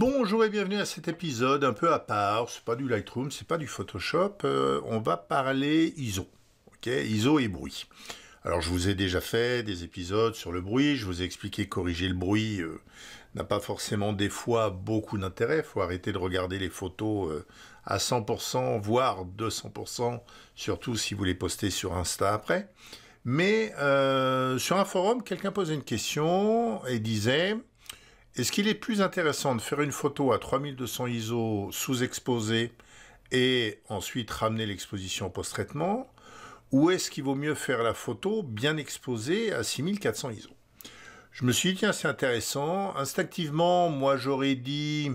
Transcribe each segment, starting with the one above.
Bonjour et bienvenue à cet épisode un peu à part. C'est pas du Lightroom, c'est pas du Photoshop. Euh, on va parler ISO. Ok, ISO et bruit. Alors je vous ai déjà fait des épisodes sur le bruit. Je vous ai expliqué corriger le bruit euh, n'a pas forcément des fois beaucoup d'intérêt. il Faut arrêter de regarder les photos euh, à 100%, voire 200%, surtout si vous les postez sur Insta après. Mais sur un forum, quelqu'un posait une question et disait est-ce qu'il est plus intéressant de faire une photo à 3200 ISO sous-exposée et ensuite ramener l'exposition post-traitement Ou est-ce qu'il vaut mieux faire la photo bien exposée à 6400 ISO Je me suis dit, tiens, c'est intéressant. Instinctivement, moi j'aurais dit...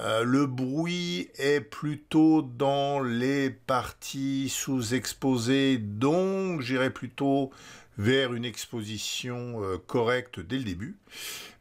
Euh, le bruit est plutôt dans les parties sous-exposées, donc j'irais plutôt vers une exposition euh, correcte dès le début.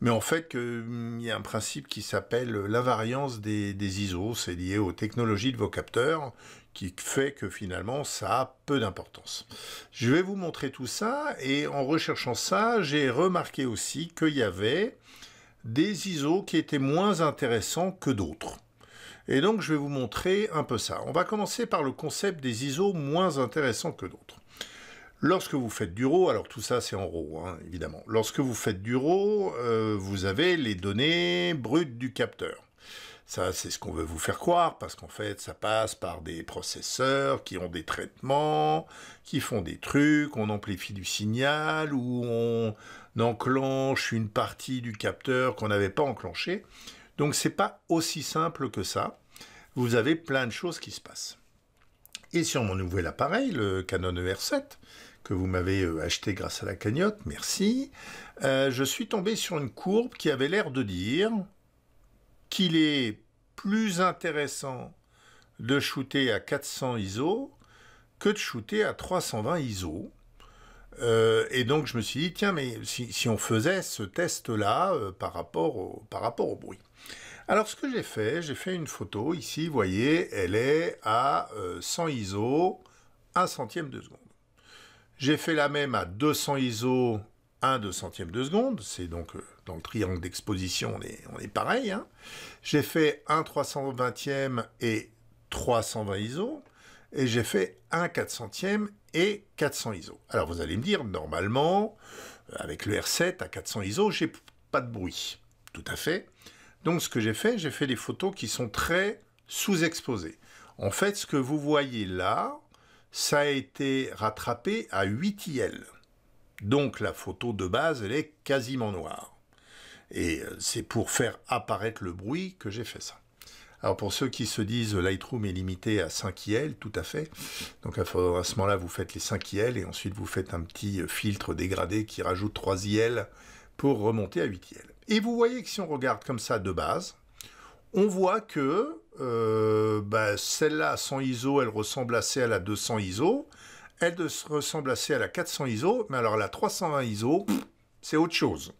Mais en fait, euh, il y a un principe qui s'appelle l'invariance des, des ISO, c'est lié aux technologies de vos capteurs, qui fait que finalement ça a peu d'importance. Je vais vous montrer tout ça et en recherchant ça, j'ai remarqué aussi qu'il y avait des ISO qui étaient moins intéressants que d'autres. Et donc je vais vous montrer un peu ça. On va commencer par le concept des ISO moins intéressants que d'autres. Lorsque vous faites du RAW, alors tout ça c'est en RAW, hein, évidemment. Lorsque vous faites du RAW, euh, vous avez les données brutes du capteur. Ça, c'est ce qu'on veut vous faire croire, parce qu'en fait, ça passe par des processeurs qui ont des traitements, qui font des trucs, on amplifie du signal, ou on enclenche une partie du capteur qu'on n'avait pas enclenché. Donc, c'est pas aussi simple que ça. Vous avez plein de choses qui se passent. Et sur mon nouvel appareil, le Canon ER7, que vous m'avez euh, acheté grâce à la cagnotte, merci, euh, je suis tombé sur une courbe qui avait l'air de dire qu'il est plus intéressant de shooter à 400 ISO que de shooter à 320 ISO. Euh, et donc je me suis dit, tiens, mais si, on faisait ce test-là par, rapport au, bruit. Alors ce que j'ai fait, j'ai fait une photo ici, vous voyez, elle est à 100 ISO, 1 centième de seconde. J'ai fait la même à 200 ISO, 1 2 centième de seconde. C'est donc euh, dans le triangle d'exposition, on est, on est pareil. Hein. J'ai fait 1 320e et 320 ISO. Et j'ai fait 1 400e et 400 ISO. Alors vous allez me dire, normalement, euh, avec le R7 à 400 ISO, j'ai pas de bruit. Tout à fait. Donc ce que j'ai fait, j'ai fait des photos qui sont très sous-exposées. En fait, ce que vous voyez là, ça a été rattrapé à 8 IL. Donc la photo de base, elle est quasiment noire. Et euh, c'est pour faire apparaître le bruit que j'ai fait ça. Alors pour ceux qui se disent euh, Lightroom est limité à 5 IL, tout à fait. Donc à ce moment-là, vous faites les 5 IL et ensuite vous faites un petit euh, filtre dégradé qui rajoute 3 IL pour remonter à 8 IL. Et vous voyez que si on regarde comme ça de base, on voit que euh, bah, celle-là à 100 ISO, elle ressemble assez à la 200 ISO, elle ressemble assez à la 400 ISO, mais alors la 320 ISO, c'est autre chose.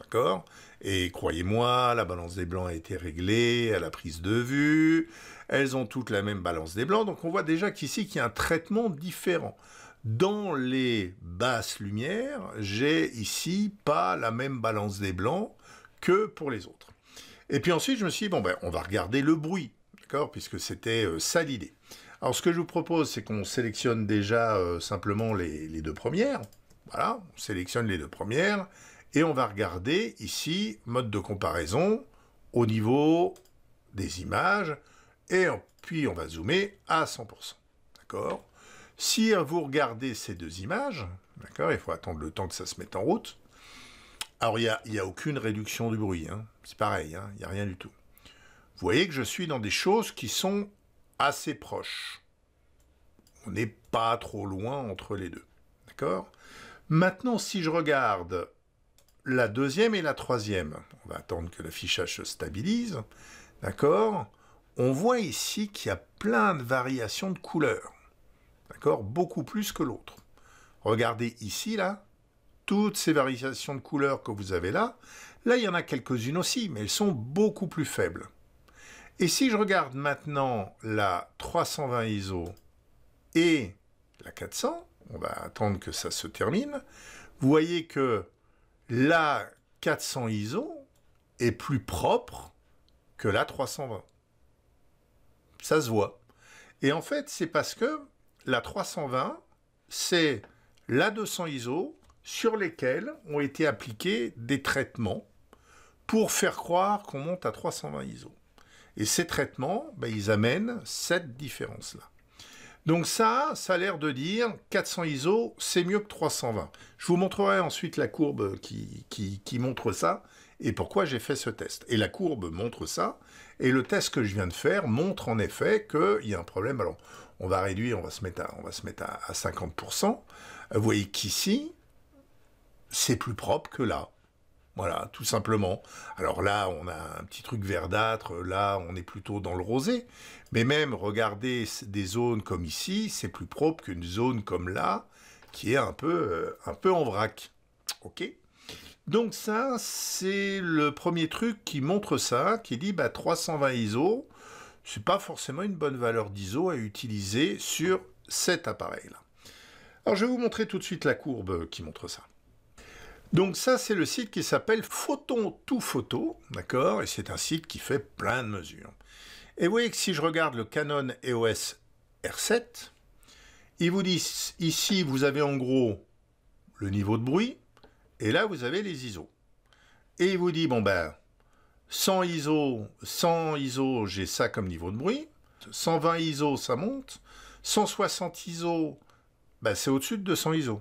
D'accord Et croyez-moi, la balance des blancs a été réglée à la prise de vue, elles ont toutes la même balance des blancs, donc on voit déjà qu'ici, qu'il y a un traitement différent. Dans les basses lumières, j'ai ici pas la même balance des blancs que pour les autres. Et puis ensuite, je me suis dit, bon, ben, on va regarder le bruit, d'accord Puisque c'était ça euh, l'idée. Alors, ce que je vous propose, c'est qu'on sélectionne déjà euh, simplement les, deux premières. Voilà, on sélectionne les deux premières. Et on va regarder ici, mode de comparaison, au niveau des images. Et puis, on va zoomer à 100%. D'accord Si vous regardez ces deux images, d'accord Il faut attendre le temps que ça se mette en route. Alors, il n'y a, aucune réduction du bruit. Hein. C'est pareil, hein. il n'y a rien du tout. Vous voyez que je suis dans des choses qui sont assez proches. On n'est pas trop loin entre les deux. D'accord Maintenant, si je regarde la deuxième et la troisième, on va attendre que l'affichage se stabilise. D'accord On voit ici qu'il y a plein de variations de couleurs. D'accord Beaucoup plus que l'autre. Regardez ici, là, toutes ces variations de couleurs que vous avez là, là il y en a quelques-unes aussi, mais elles sont beaucoup plus faibles. Et si je regarde maintenant la 320 ISO et la 400, on va attendre que ça se termine, vous voyez que la 400 ISO est plus propre que la 320. Ça se voit. Et en fait, c'est parce que la 320, c'est la 200 ISO sur lesquels ont été appliqués des traitements pour faire croire qu'on monte à 320 ISO. Et ces traitements, ben, ils amènent cette différence-là. Donc ça, ça a l'air de dire 400 ISO, c'est mieux que 320. Je vous montrerai ensuite la courbe qui, montre ça et pourquoi j'ai fait ce test. Et la courbe montre ça, et le test que je viens de faire montre en effet qu'il y a un problème. Alors, on va réduire, on va se mettre on va se mettre à 50%. Vous voyez qu'ici, c'est plus propre que là. Voilà, tout simplement. Alors là, on a un petit truc verdâtre, là, on est plutôt dans le rosé. Mais même, regarder des zones comme ici, c'est plus propre qu'une zone comme là, qui est un peu, euh, un peu en vrac. OK Donc ça, c'est le premier truc qui montre ça, qui dit bah, 320 ISO, c'est pas forcément une bonne valeur d'ISO à utiliser sur cet appareil-là. Alors je vais vous montrer tout de suite la courbe qui montre ça. Donc ça, c'est le site qui s'appelle Photon tout photo, d'accord Et c'est un site qui fait plein de mesures. Et vous voyez que si je regarde le Canon EOS R7, il vous dit ici, vous avez en gros le niveau de bruit, et là, vous avez les ISO. Et il vous dit, bon ben, 100 ISO, 100 ISO, j'ai ça comme niveau de bruit, 120 ISO, ça monte, 160 ISO, ben, c'est au-dessus de 200 ISO.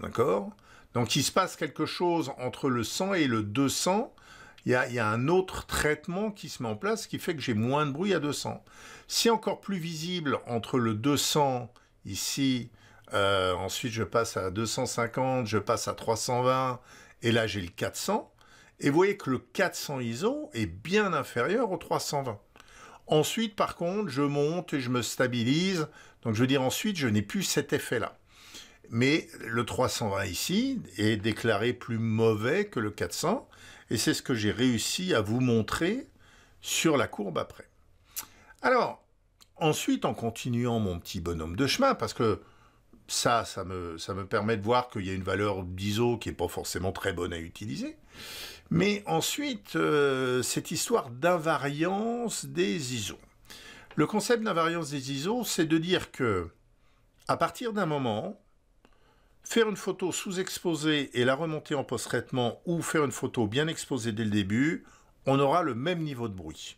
D'accord donc il se passe quelque chose entre le 100 et le 200. Il y, a, un autre traitement qui se met en place qui fait que j'ai moins de bruit à 200. C'est encore plus visible entre le 200 ici, euh, ensuite je passe à 250, je passe à 320, et là j'ai le 400. Et vous voyez que le 400 ISO est bien inférieur au 320. Ensuite, par contre, je monte et je me stabilise. Donc, je veux dire, ensuite, je n'ai plus cet effet-là. Mais le 320 ici est déclaré plus mauvais que le 400, et c'est ce que j'ai réussi à vous montrer sur la courbe après. Alors, ensuite, en continuant mon petit bonhomme de chemin, parce que ça, ça me, permet de voir qu'il y a une valeur d'ISO qui n'est pas forcément très bonne à utiliser. Mais ensuite, euh, cette histoire d'invariance des ISO. Le concept d'invariance des ISO, c'est de dire que, à partir d'un moment, faire une photo sous-exposée et la remonter en post-traitement ou faire une photo bien exposée dès le début, on aura le même niveau de bruit.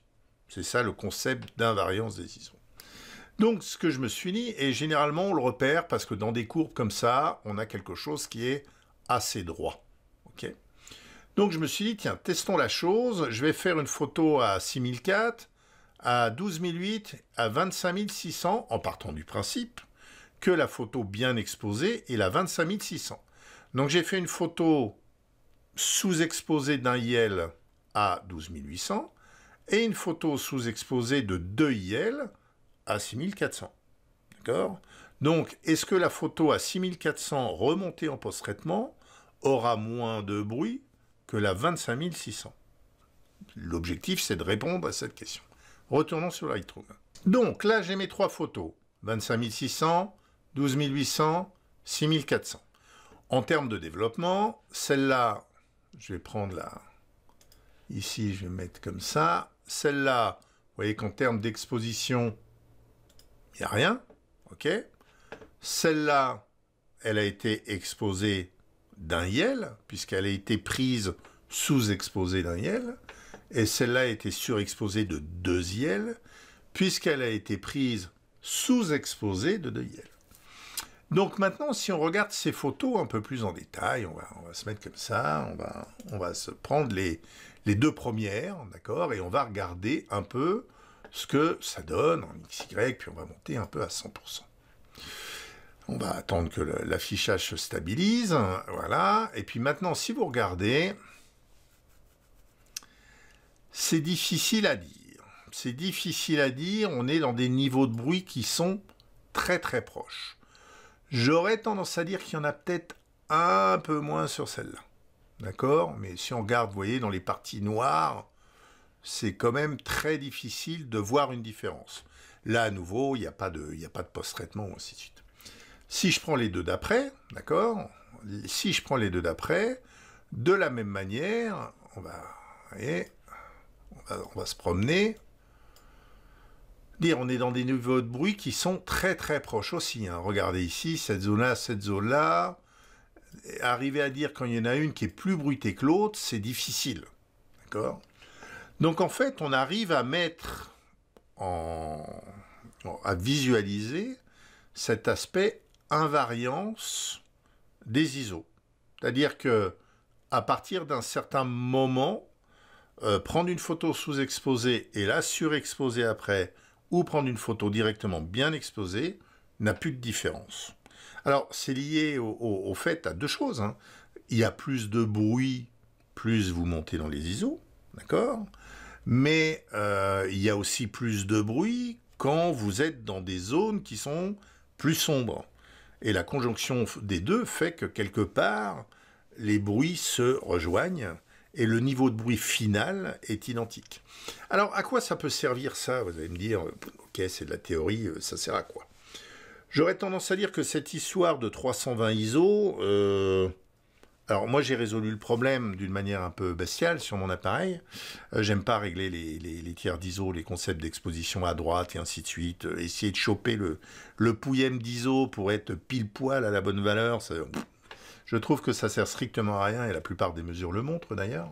C'est ça le concept d'invariance des iso. Donc ce que je me suis dit, et généralement on le repère parce que dans des courbes comme ça, on a quelque chose qui est assez droit. Donc je me suis dit, tiens, testons la chose, je vais faire une photo à 6004, à 12008, à 25600, en partant du principe que la photo bien exposée est la 25600. Donc j'ai fait une photo sous-exposée d'un IL à 12800 et une photo sous-exposée de deux IL à 6400. D'accord Donc, est-ce que la photo à 6400 remontée en post-traitement aura moins de bruit que la 25600 L'objectif, c'est de répondre à cette question. Retournons sur Lightroom. Donc, là, j'ai mes trois photos. 25600, 12 800, 6 400. En termes de développement, celle-là, je vais prendre la... Ici, je vais mettre comme ça. Celle-là, vous voyez qu'en termes d'exposition, il n'y a rien. OK Celle-là, elle a été exposée d'un yel, puisqu'elle a été prise sous-exposée d'un yel. Et celle-là a été surexposée de deux YEL, puisqu'elle a été prise sous-exposée de deux YEL. Donc maintenant, si on regarde ces photos un peu plus en détail, on va, se mettre comme ça, on va, se prendre les, les deux premières, d'accord, et on va regarder un peu ce que ça donne en XY, puis on va monter un peu à 100%. On va attendre que l'affichage se stabilise, voilà, et puis maintenant, si vous regardez, c'est difficile à dire. C'est difficile à dire, on est dans des niveaux de bruit qui sont très très proches. J'aurais tendance à dire qu'il y en a peut-être un peu moins sur celle-là. D'accord Mais si on regarde, vous voyez, dans les parties noires, c'est quand même très difficile de voir une différence. Là, à nouveau, il n'y a pas de, de post-traitement, ainsi de suite. Si je prends les deux d'après, d'accord Si je prends les deux d'après, de la même manière, on va, on va se promener, dire, on est dans des niveaux de bruit qui sont très très proches aussi. Hein. Regardez ici, cette zone-là, cette zone-là. Arriver à dire quand il y en a une qui est plus bruitée que l'autre, c'est difficile. Donc en fait, on arrive à mettre en... à visualiser cet aspect invariance des ISO. C'est-à-dire que à partir d'un certain moment, euh, prendre une photo sous-exposée et la surexposer après, ou prendre une photo directement bien exposée n'a plus de différence. Alors, c'est lié au, fait à deux choses. Hein. Il y a plus de bruit, plus vous montez dans les ISO, d'accord Mais euh, il y a aussi plus de bruit quand vous êtes dans des zones qui sont plus sombres. Et la conjonction des deux fait que quelque part, les bruits se rejoignent et le niveau de bruit final est identique. Alors à quoi ça peut servir ça Vous allez me dire, euh, ok c'est de la théorie, euh, ça sert à quoi J'aurais tendance à dire que cette histoire de 320 ISO, euh, alors moi j'ai résolu le problème d'une manière un peu bestiale sur mon appareil. J'aime pas régler les, tiers d'ISO, les concepts d'exposition à droite et ainsi de suite. essayer de choper le, le d'ISO pour être pile poil à la bonne valeur, ça, je trouve que ça sert strictement à rien, et la plupart des mesures le montrent d'ailleurs.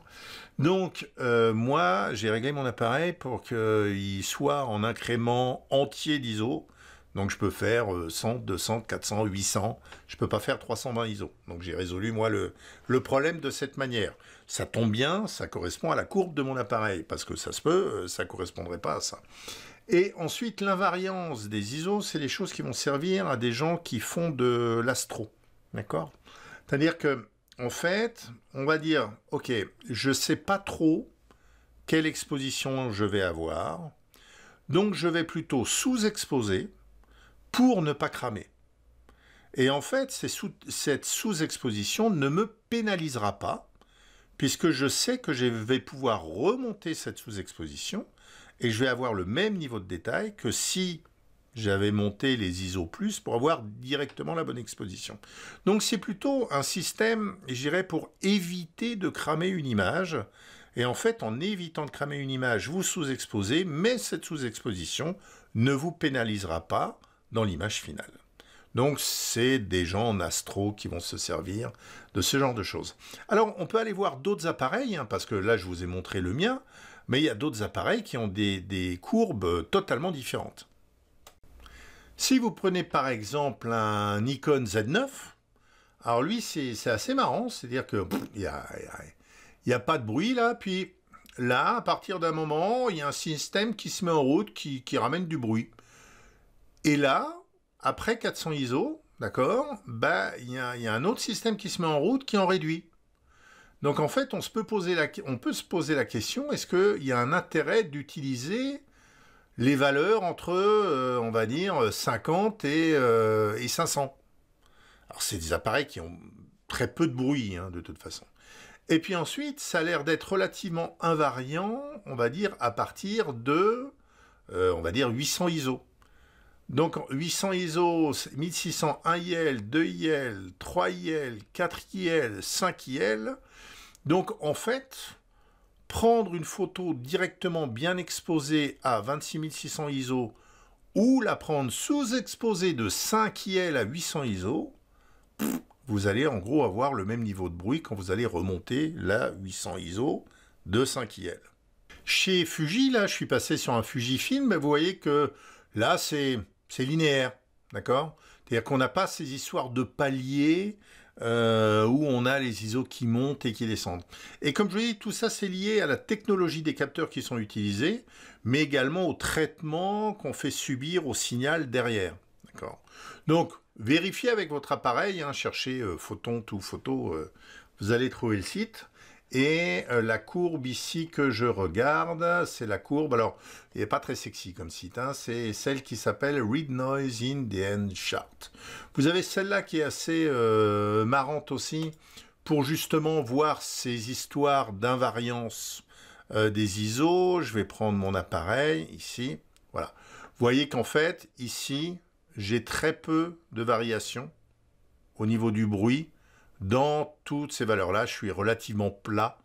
Donc, euh, moi, j'ai réglé mon appareil pour qu'il soit en incrément entier d'ISO. Donc, je peux faire 100, 200, 400, 800. Je ne peux pas faire 320 ISO. Donc, j'ai résolu, moi, le, problème de cette manière. Ça tombe bien, ça correspond à la courbe de mon appareil, parce que ça se peut, euh, ça ne correspondrait pas à ça. Et ensuite, l'invariance des ISO, c'est les choses qui vont servir à des gens qui font de l'astro. D'accord c'est-à-dire que, en fait, on va dire, ok, je ne sais pas trop quelle exposition je vais avoir, donc je vais plutôt sous-exposer pour ne pas cramer. Et en fait, cette sous-exposition ne me pénalisera pas, puisque je sais que je vais pouvoir remonter cette sous-exposition, et je vais avoir le même niveau de détail que si j'avais monté les ISO plus pour avoir directement la bonne exposition. Donc c'est plutôt un système, j'irais, pour éviter de cramer une image. Et en fait, en évitant de cramer une image, vous sous-exposez, mais cette sous-exposition ne vous pénalisera pas dans l'image finale. Donc c'est des gens en astro qui vont se servir de ce genre de choses. Alors on peut aller voir d'autres appareils, hein, parce que là je vous ai montré le mien, mais il y a d'autres appareils qui ont des courbes totalement différentes. Si vous prenez par exemple un Nikon Z9, alors lui c'est assez marrant, c'est-à-dire que il n'y a, pas de bruit là, puis là à partir d'un moment il y a un système qui se met en route qui, ramène du bruit. Et là, après 400 ISO, d'accord, bah il y, a un autre système qui se met en route qui en réduit. Donc en fait, on, se peut, poser la, on peut se poser la question, est-ce qu'il y a un intérêt d'utiliser les valeurs entre, euh, on va dire, 50 et, 500. Euh, Alors c'est des appareils qui ont très peu de bruit, hein, de toute façon. Et puis ensuite, ça a l'air d'être relativement invariant, on va dire, à partir de, euh, on va dire, 800 ISO. Donc 800 ISO, 1600 1 IL, 2 IL, 3 IL, 4 IL, 5 IL. Donc en fait, prendre une photo directement bien exposée à 26600 ISO ou la prendre sous-exposée de 5IL à 800 ISO, vous allez en gros avoir le même niveau de bruit quand vous allez remonter la 800 ISO de 5IL. Chez Fuji, là, je suis passé sur un Fujifilm, vous voyez que là, c'est linéaire, d'accord C'est-à-dire qu'on n'a pas ces histoires de paliers euh, où on a les ISO qui montent et qui descendent. Et comme je vous l'ai dit, tout ça c'est lié à la technologie des capteurs qui sont utilisés, mais également au traitement qu'on fait subir au signal derrière. Donc, vérifiez avec votre appareil, hein, cherchez euh, photon, tout photo, euh, vous allez trouver le site. Et euh, la courbe ici que je regarde, c'est la courbe, alors, elle n'est pas très sexy comme site, hein, c'est celle qui s'appelle Read Noise in the End Chart. Vous avez celle-là qui est assez euh, marrante aussi, pour justement voir ces histoires d'invariance euh, des ISO. Je vais prendre mon appareil, ici, voilà. Vous voyez qu'en fait, ici, j'ai très peu de variations au niveau du bruit, dans toutes ces valeurs-là, je suis relativement plat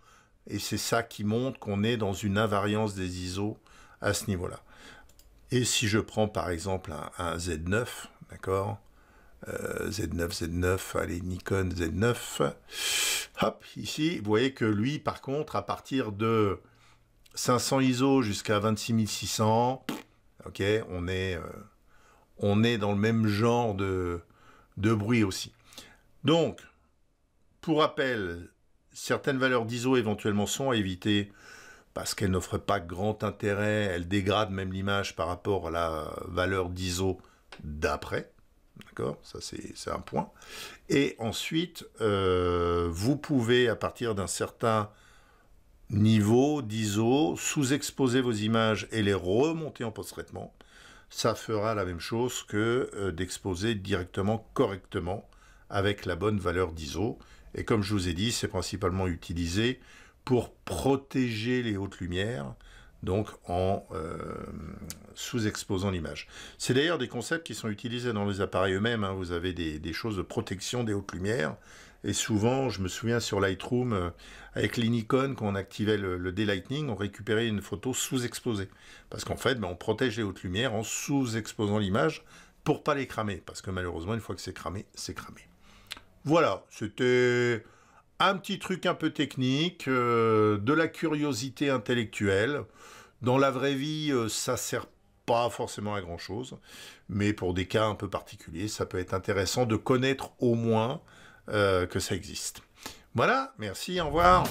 et c'est ça qui montre qu'on est dans une invariance des ISO à ce niveau-là. Et si je prends par exemple un, Z9, d'accord Z9, euh, Z9, allez, Nikon Z9, hop, ici, vous voyez que lui, par contre, à partir de 500 ISO jusqu'à 26600, ok, on est, euh, on est dans le même genre de, de bruit aussi. Donc, pour rappel, certaines valeurs d'ISO éventuellement sont à éviter parce qu'elles n'offrent pas grand intérêt, elles dégradent même l'image par rapport à la valeur d'ISO d'après. D'accord Ça, c'est un point. Et ensuite, euh, vous pouvez, à partir d'un certain niveau d'ISO, sous-exposer vos images et les remonter en post-traitement. Ça fera la même chose que euh, d'exposer directement correctement avec la bonne valeur d'ISO. Et comme je vous ai dit, c'est principalement utilisé pour protéger les hautes lumières, donc en euh, sous-exposant l'image. C'est d'ailleurs des concepts qui sont utilisés dans les appareils eux-mêmes. Hein. Vous avez des, choses de protection des hautes lumières. Et souvent, je me souviens sur Lightroom, euh, avec l'inicon, quand on activait le, le on récupérait une photo sous-exposée. Parce qu'en fait, ben, on protège les hautes lumières en sous-exposant l'image pour pas les cramer. Parce que malheureusement, une fois que c'est cramé, c'est cramé. Voilà, c'était un petit truc un peu technique, euh, de la curiosité intellectuelle. Dans la vraie vie, ça euh, ça sert pas forcément à grand chose, mais pour des cas un peu particuliers, ça peut être intéressant de connaître au moins euh, que ça existe. Voilà, merci, au revoir.